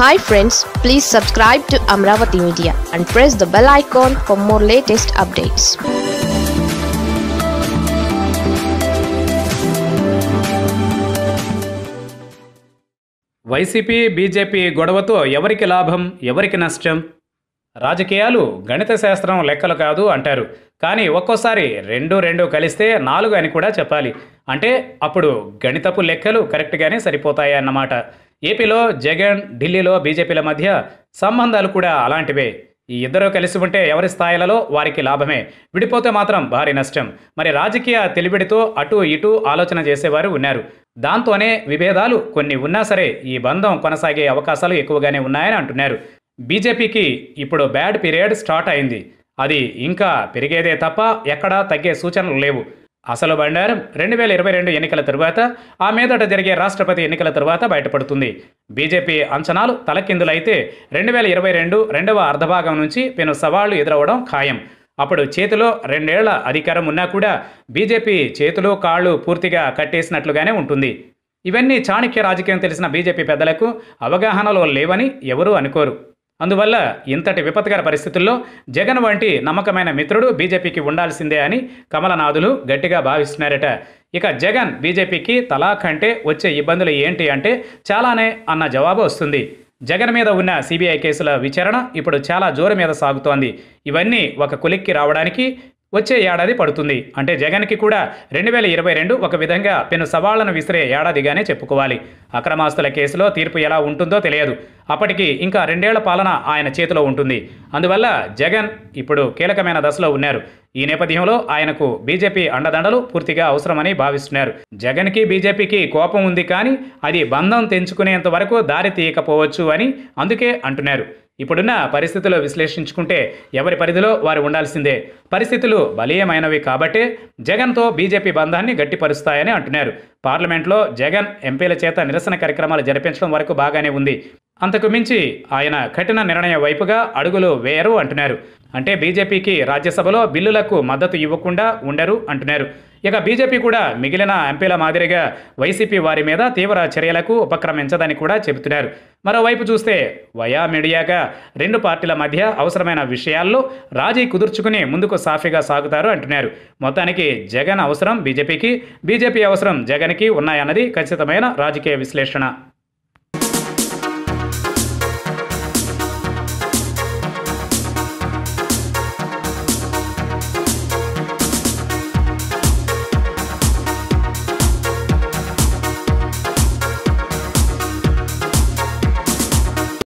hi friends please subscribe to Amaravati media and press the bell icon for more latest updates YCP BJP గొడవతో ఎవరికి లాభం ఎవరికి నష్టం రాజకీయాలు గణిత శాస్త్రం లెక్కలు కాదు అంటారు కానీ ఒక్కోసారి రెండు రెండు కలిస్తే నాలుగు అని కూడా చెప్పాలి అంటే అప్పుడు గణితపు లెక్కలు కరెక్ట్గానే సరిపోతాయి అన్నమాట ఏపీలో జగన్ ఢిల్లీలో బీజేపీల మధ్య సంబంధాలు కూడా అలాంటివే ఈ ఇద్దరూ కలిసి ఉంటే ఎవరి స్థాయిలలో వారికి లాభమే విడిపోతే మాత్రం భారీ నష్టం మరి రాజకీయ తెలివిడితో అటు ఇటు ఆలోచన చేసేవారు ఉన్నారు దాంతోనే విభేదాలు కొన్ని ఉన్నా సరే ఈ బంధం కొనసాగే అవకాశాలు ఎక్కువగానే ఉన్నాయని అంటున్నారు బీజేపీకి ఇప్పుడు బ్యాడ్ పీరియడ్ స్టార్ట్ అయింది అది ఇంకా పెరిగేదే తప్ప ఎక్కడా తగ్గే సూచనలు లేవు అసలు బండారం రెండు వేల ఇరవై రెండు ఎన్నికల తరువాత ఆ మీదట జరిగే రాష్ట్రపతి ఎన్నికల తరువాత బయటపడుతుంది బీజేపీ అంచనాలు తలకిందులైతే రెండు వేల ఇరవై రెండు రెండవ అర్ధభాగం నుంచి పెను సవాళ్లు ఎదురవడం ఖాయం అప్పుడు చేతిలో రెండేళ్ల అధికారం ఉన్నా కూడా బీజేపీ చేతులు కాళ్ళు పూర్తిగా కట్టేసినట్లుగానే ఉంటుంది ఇవన్నీ చాణక్య రాజకీయం తెలిసిన బీజేపీ పెద్దలకు అవగాహనలో లేవని ఎవరూ అనుకోరు అందువల్ల ఇంతటి విపత్కర పరిస్థితుల్లో జగన్ వంటి నమ్మకమైన మిత్రుడు బీజేపీకి ఉండాల్సిందే అని కమలనాథులు గట్టిగా భావిస్తున్నారట ఇక జగన్ బీజేపీకి తలాఖ్ అంటే వచ్చే ఇబ్బందులు ఏంటి అంటే చాలానే అన్న జవాబు వస్తుంది జగన్ మీద ఉన్న సిబిఐ కేసుల విచారణ ఇప్పుడు చాలా జోరు మీద సాగుతోంది ఇవన్నీ ఒక కొలిక్కి రావడానికి వచ్చే ఏడాది పడుతుంది అంటే జగన్కి కూడా రెండు వేల ఇరవై రెండు ఒక విధంగా పెను సవాళ్లను విసిరే ఏడాదిగానే చెప్పుకోవాలి అక్రమాస్తుల కేసులో తీర్పు ఎలా ఉంటుందో తెలియదు అప్పటికి ఇంకా రెండేళ్ల పాలన ఆయన చేతిలో ఉంటుంది అందువల్ల జగన్ ఇప్పుడు కీలకమైన దశలో ఉన్నారు ఈ నేపథ్యంలో ఆయనకు బీజేపీ అండదండలు పూర్తిగా అవసరమని భావిస్తున్నారు జగన్కి బీజేపీకి కోపం ఉంది కానీ అది బంధం తెంచుకునేంత వరకు దారి తీయకపోవచ్చు అని అందుకే అంటున్నారు ఇప్పుడున్న పరిస్థితులు విశ్లేషించుకుంటే ఎవరి పరిధిలో వారు ఉండాల్సిందే పరిస్థితులు బలీయమైనవి కాబట్టే జగన్తో బీజేపీ బంధాన్ని గట్టిపరుస్తాయని అంటున్నారు పార్లమెంట్లో జగన్ ఎంపీల చేత నిరసన కార్యక్రమాలు జరిపించడం వరకు బాగానే ఉంది అంతకు మించి ఆయన కఠిన నిర్ణయ వైపుగా అడుగులు వేయరు అంటున్నారు అంటే బీజేపీకి రాజ్యసభలో బిల్లులకు మద్దతు ఇవ్వకుండా ఉండరు అంటున్నారు ఇక బీజేపీ కూడా మిగిలిన ఎంపీల మాదిరిగా వైసీపీ వారి మీద తీవ్ర చర్యలకు ఉపక్రమించదని కూడా చెబుతున్నారు మరోవైపు చూస్తే వయా మీడియాగా రెండు పార్టీల మధ్య అవసరమైన విషయాల్లో రాజీ కుదుర్చుకుని ముందుకు సాఫీగా సాగుతారు అంటున్నారు మొత్తానికి జగన్ అవసరం బీజేపీకి బీజేపీ అవసరం జగన్కి ఉన్నాయన్నది ఖచ్చితమైన రాజకీయ విశ్లేషణ